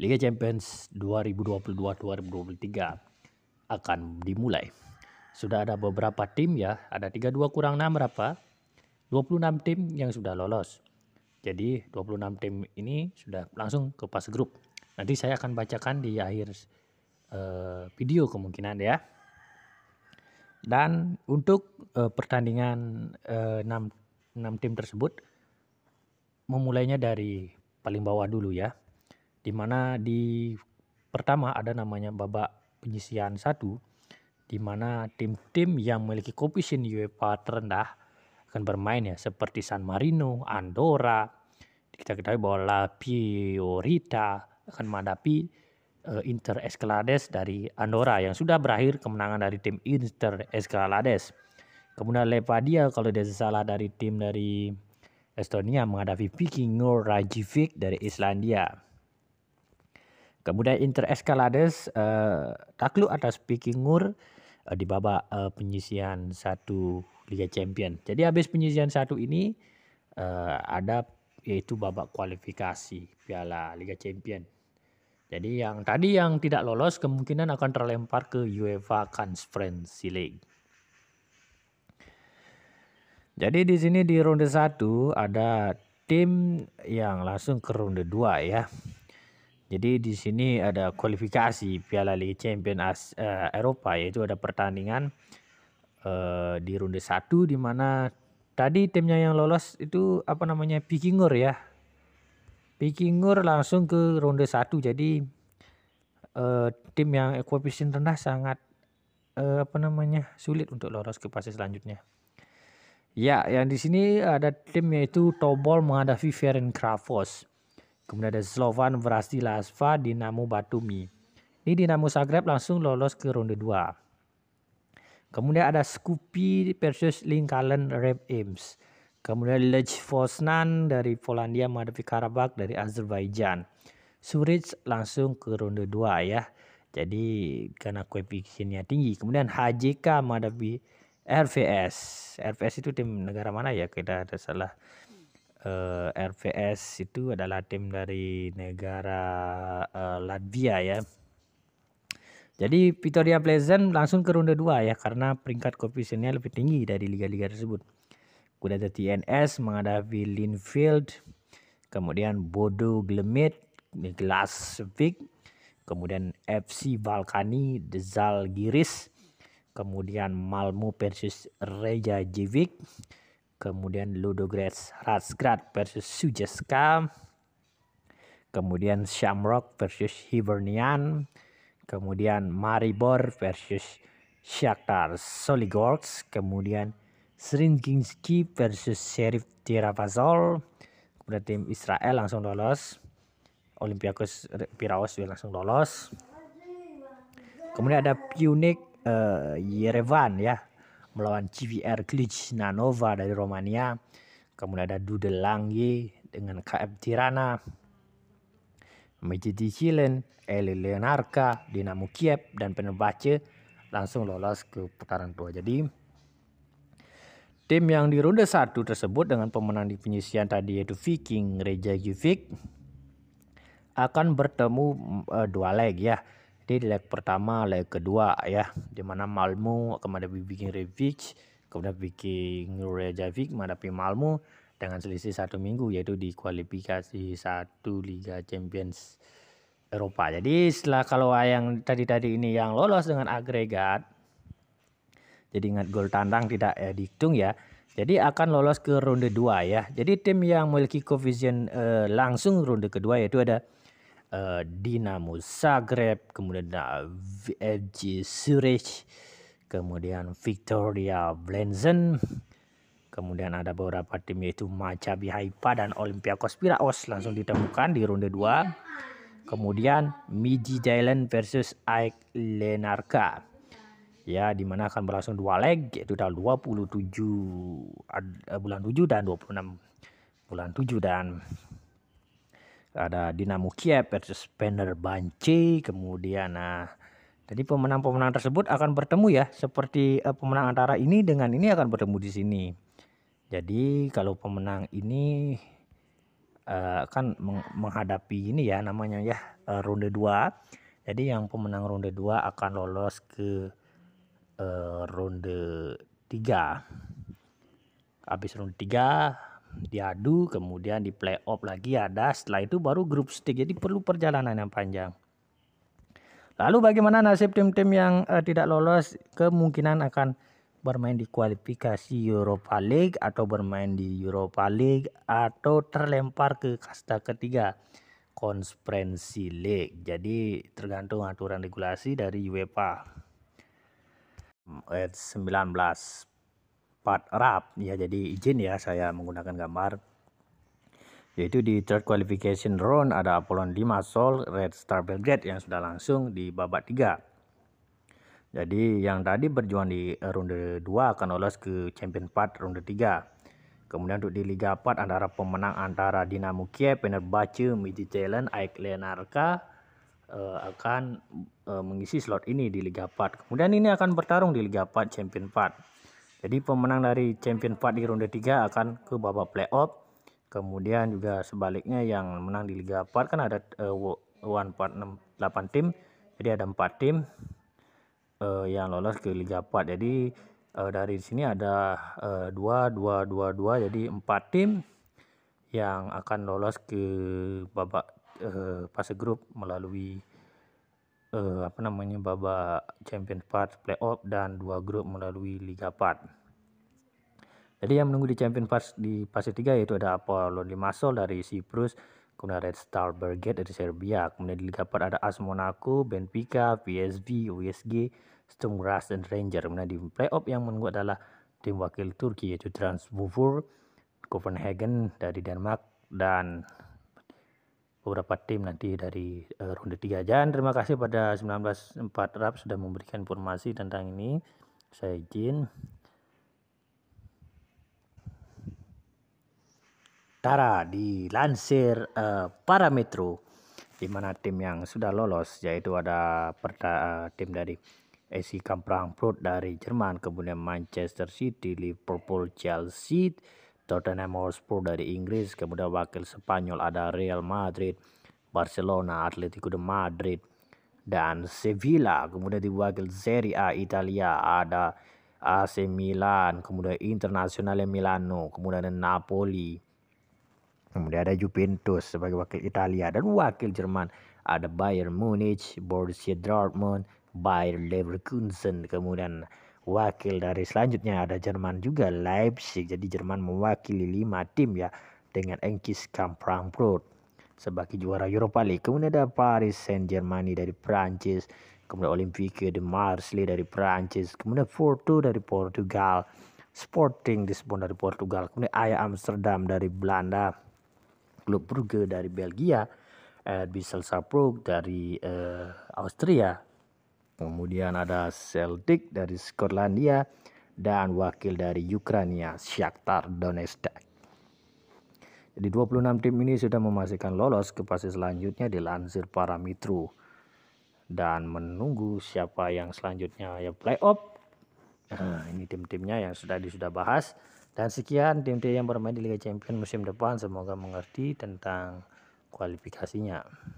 Liga Champions 2022-2023 akan dimulai. Sudah ada beberapa tim ya, ada 32 kurang 6 berapa? 26 tim yang sudah lolos. Jadi 26 tim ini sudah langsung ke pas grup. Nanti saya akan bacakan di akhir eh, video kemungkinan ya. Dan untuk eh, pertandingan eh, 6, 6 tim tersebut memulainya dari paling bawah dulu ya di mana di pertama ada namanya babak penyisian satu di mana tim-tim yang memiliki koefisien UEFA terendah akan bermain ya seperti San Marino, Andorra. Kita ketahui bahwa La Fiorita akan menghadapi uh, Inter Escalades dari Andorra yang sudah berakhir kemenangan dari tim Inter Escalades. Kemudian Levadia kalau tidak salah dari tim dari Estonia menghadapi Vikingur Rajivik dari Islandia. Kemudian Inter Escalades uh, eh, takluk atas Pikingur uh, eh, di babak uh, eh, penyisian satu Liga Champion. Jadi habis penyisian satu ini uh, ada yaitu babak kualifikasi Piala Liga Champion. Jadi yang tadi yang tidak lolos kemungkinan akan terlempar ke UEFA Conference League. Jadi di sini di ronde 1 ada tim yang langsung ke ronde 2 ya. Jadi di sini ada kualifikasi Piala Liga Champion As uh, Eropa yaitu ada pertandingan uh, di ronde 1 di mana tadi timnya yang lolos itu apa namanya Pikingur ya. Pikingur langsung ke ronde 1 jadi uh, tim yang koefisien rendah sangat uh, apa namanya sulit untuk lolos ke fase selanjutnya. Ya, yang di sini ada tim yaitu Tobol menghadapi Ferencvaros. Kemudian ada Slovan Vrasila Asfa, Dinamo Batumi. Ini Dinamo Zagreb langsung lolos ke ronde 2. Kemudian ada Skupi versus Lincoln Rep Ames. Kemudian Lech Fosnan dari Polandia menghadapi Karabakh dari Azerbaijan. Suric langsung ke ronde 2 ya. Jadi karena koefisiennya tinggi. Kemudian HJK menghadapi RVS. RVS itu tim negara mana ya? Kita ada salah uh, eh, RVS itu adalah tim dari negara uh, Latvia ya. Jadi Victoria Pleasant langsung ke ronde 2 ya karena peringkat koefisiennya lebih tinggi dari liga-liga tersebut. Kuda TNS menghadapi Linfield, kemudian Bodo Glemit, Glasvik, kemudian FC Balkani, Dezal Giris, kemudian Malmo versus Reja Jivik, kemudian Ludogorets Razgrad versus Sujeska, kemudian Shamrock versus Hibernian, kemudian Maribor versus Shakhtar Soligorsk, kemudian Sringinski versus Sheriff Tiraspol, kemudian tim Israel langsung lolos, Olympiakos Piraeus juga langsung lolos. Kemudian ada Punic uh, Yerevan ya melawan CVR Klic Nanova dari Romania. Kemudian ada Dude Lange dengan KF Tirana. Mejidi Cilen Eli Leonarka, Dinamo Kiev, dan Penerbace langsung lolos ke putaran tua. Jadi tim yang di ronde satu tersebut dengan pemenang di penyisian tadi yaitu Viking Reykjavik akan bertemu uh, dua leg ya di leg pertama leg kedua ya dimana Malmo akan bikin Viking kemudian bikin Viking Reykjavik menghadapi Malmo dengan selisih satu minggu yaitu di kualifikasi satu Liga Champions Eropa jadi setelah kalau yang tadi-tadi ini yang lolos dengan agregat jadi ingat gol tandang tidak ya, dihitung ya jadi akan lolos ke ronde 2 ya. Jadi tim yang memiliki koefisien eh, langsung ronde kedua yaitu ada Eh, Dinamo Zagreb, kemudian FG Zurich, kemudian Victoria Blenzen, kemudian ada beberapa tim yaitu Macabi Haifa dan Olympiakos Piraeus langsung ditemukan di ronde 2. Kemudian Miji Jalen versus Aik Lenarka. Ya, di mana akan berlangsung dua leg yaitu tanggal 27 eh, bulan 7 dan 26 bulan 7 dan ada Dinamo Kiev versus Banci kemudian nah jadi pemenang-pemenang tersebut akan bertemu ya seperti eh, pemenang antara ini dengan ini akan bertemu di sini jadi kalau pemenang ini eh, kan menghadapi ini ya namanya ya eh, ronde 2 jadi yang pemenang ronde 2 akan lolos ke eh, ronde 3 habis ronde 3 diadu kemudian di play off lagi ada setelah itu baru grup stage jadi perlu perjalanan yang panjang lalu bagaimana nasib tim-tim yang uh, tidak lolos kemungkinan akan bermain di kualifikasi Europa League atau bermain di Europa League atau terlempar ke kasta ketiga konferensi league jadi tergantung aturan regulasi dari UEFA 19 rapat rap ya jadi izin ya saya menggunakan gambar yaitu di third qualification round ada Apollon 5 Sol Red Star Belgrade yang sudah langsung di babak 3. Jadi yang tadi berjuang di ronde 2 akan lolos ke Champion part ronde 3. Kemudian untuk di Liga 4 antara pemenang antara Dinamo Kiev, Midi Midtjylland, Aik Lenarka uh, akan uh, mengisi slot ini di Liga 4. Kemudian ini akan bertarung di Liga 4 Champion 4. Jadi pemenang dari Champion 4 di ronde 3 akan ke babak playoff. Kemudian juga sebaliknya yang menang di Liga 4 kan ada uh, 1 part 6, 8 tim. Jadi ada 4 tim uh, yang lolos ke Liga 4. Jadi uh, dari sini ada uh, 2 2 2 2 jadi 4 tim yang akan lolos ke babak uh, fase grup melalui eh, apa namanya babak Champions Part Playoff dan dua grup melalui Liga Part. Jadi yang menunggu di champion Part di fase 3 yaitu ada Apollo Limassol dari siprus kemudian Red Star Brigade dari Serbia, kemudian di Liga Part ada AS Monaco, Benfica, PSV, USG, Sturm Graz dan Ranger. Kemudian di playoff yang menunggu adalah tim wakil Turki yaitu Transbufur, Copenhagen dari Denmark dan beberapa tim nanti dari uh, ronde 3. Dan terima kasih pada 19.4 Rap sudah memberikan informasi tentang ini. Saya izin. Tara dilansir uh, eh, para Metro di mana tim yang sudah lolos yaitu ada perda, uh, tim dari Kamprang Kamprangrut dari Jerman, kemudian Manchester City, Liverpool, Chelsea, Tottenham Hotspur dari Inggris, kemudian wakil Spanyol ada Real Madrid, Barcelona, Atletico de Madrid, dan Sevilla. Kemudian di wakil Serie A Italia ada AC Milan, kemudian Internazionale Milano, kemudian ada Napoli. Kemudian ada Juventus sebagai wakil Italia dan wakil Jerman ada Bayern Munich, Borussia Dortmund, Bayer Leverkusen, kemudian wakil dari selanjutnya ada Jerman juga Leipzig jadi Jerman mewakili lima tim ya dengan Enkis Kamprangbrot sebagai juara Europa League kemudian ada Paris Saint Germain dari Prancis kemudian Olympique de Marseille dari Prancis kemudian Porto dari Portugal Sporting Lisbon dari Portugal kemudian Ajax Amsterdam dari Belanda Club Brugge dari Belgia eh, RB Salzburg dari uh, Austria Kemudian ada Celtic dari Skotlandia dan wakil dari Ukraina Shakhtar Donetsk. Jadi 26 tim ini sudah memastikan lolos ke fase selanjutnya dilansir para Mitru dan menunggu siapa yang selanjutnya ya playoff. Nah, ini tim-timnya yang sudah sudah bahas dan sekian tim-tim yang bermain di Liga Champions musim depan semoga mengerti tentang kualifikasinya.